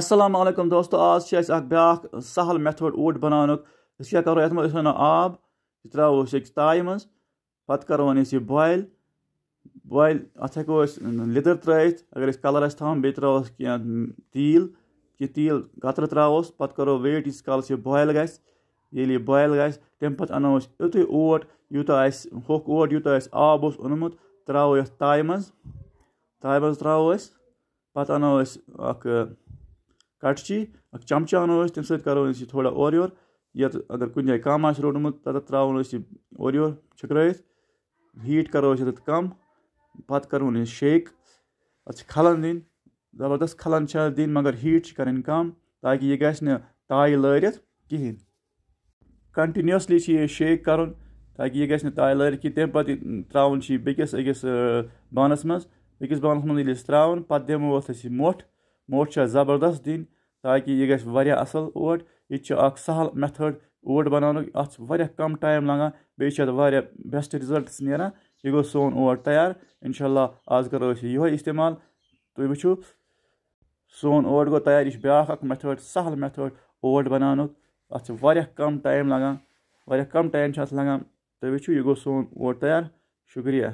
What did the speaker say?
السلام علیکم دوستو آز چھِ اَسہِ اَکھ بیٛاکھ سہل میتھڈ اوٹ بَناونُک أسۍ کیٛاہ کَرو یَتھ منٛز أسۍ اَنو آب یہِ ترٛاوو أسۍ أکِس تایہِ منٛز پَتہٕ کَرون أسۍ یہِ بویِل بویِل اَتھ ہٮ۪کو أسۍ لیٚدٕر ترٛٲیِتھ اگر أسۍ کَلَر آسہِ تھاوُن بیٚیہِ تمہیں کینٛہہ تیٖل کینٛہہ تیٖل کَترٕ تراہ پَتہٕ کَرو ویٹ ییٖتِس کالَس یہِ بویِل گژھِ ییٚلہِ یہِ بویِل گژھِ تَمہِ پَتہٕ اَنو أسۍ یُتُے اوٹ یوٗتاہ یوٗتاہ اَسہِ ہوٚکھ اوٹ اَسہِ آب اوس اوٚنمُت ترٛاوو یَتھ تایہِ منٛز تایہِ منٛز ترٛاوو أسۍ پَتہٕ اَنو أسۍ اَکھ کٹچی أسۍ انو کَم پَتہٕ کرکر أسۍ شیک اَتھ چھِ کھَلَن دِنۍ دن کھَلَن چھِ اَتھ دِنۍ مگر ہیٖٹ چھِ چھِ کَرٕنۍ کَم تاکہِ یہِ گژھِ نہٕ تایہِ لٲرِتھ کِہیٖنۍ ہیٹ کی کری کم تاکہ یہ گا تائے لائٹ کھین کنٹنیسلی شییک ترٛاوُن چھِ یہِ بیٚکِس أکِس بانَس منٛز بیٚکِس بانَس منٛز ییٚلہِ أسۍ ترٛاوُن پَتہٕ دِمو اَتھ أسۍ یہِ مۄٹھ موٹ زبردست دِنۍ تاکہِ یہِ گژھِ واریاہ اَصٕل اوٹ یہِ تہِ چھِ اَکھ سہل مٮ۪تھٲڈ اوٹ بَناونُک اَتھ چھِ واریاہ کَم ٹایم لَگان بیٚیہِ چھِ اَتھ واریاہ بٮ۪سٹ رِزَلٹٕس نیران یہِ گوٚو سون اوٹ تیار ان شاء اللہ آج کرو یِہوٚے استعمال تُہۍ وٕچھِو سون اوٹ گوٚو تیار یہِ چھِ بیٛاکھ اَکھ مٮ۪تھٲڈ سہل مٮ۪تھٲڈ اوٹ بَناونُک اَتھ چھِ واریاہ کَم ٹایم لَگان واریاہ کَم ٹایم چھِ اَتھ لَگان تُہۍ وٕچھِو یہِ گوٚو سون اوٹ تیار شُکریہ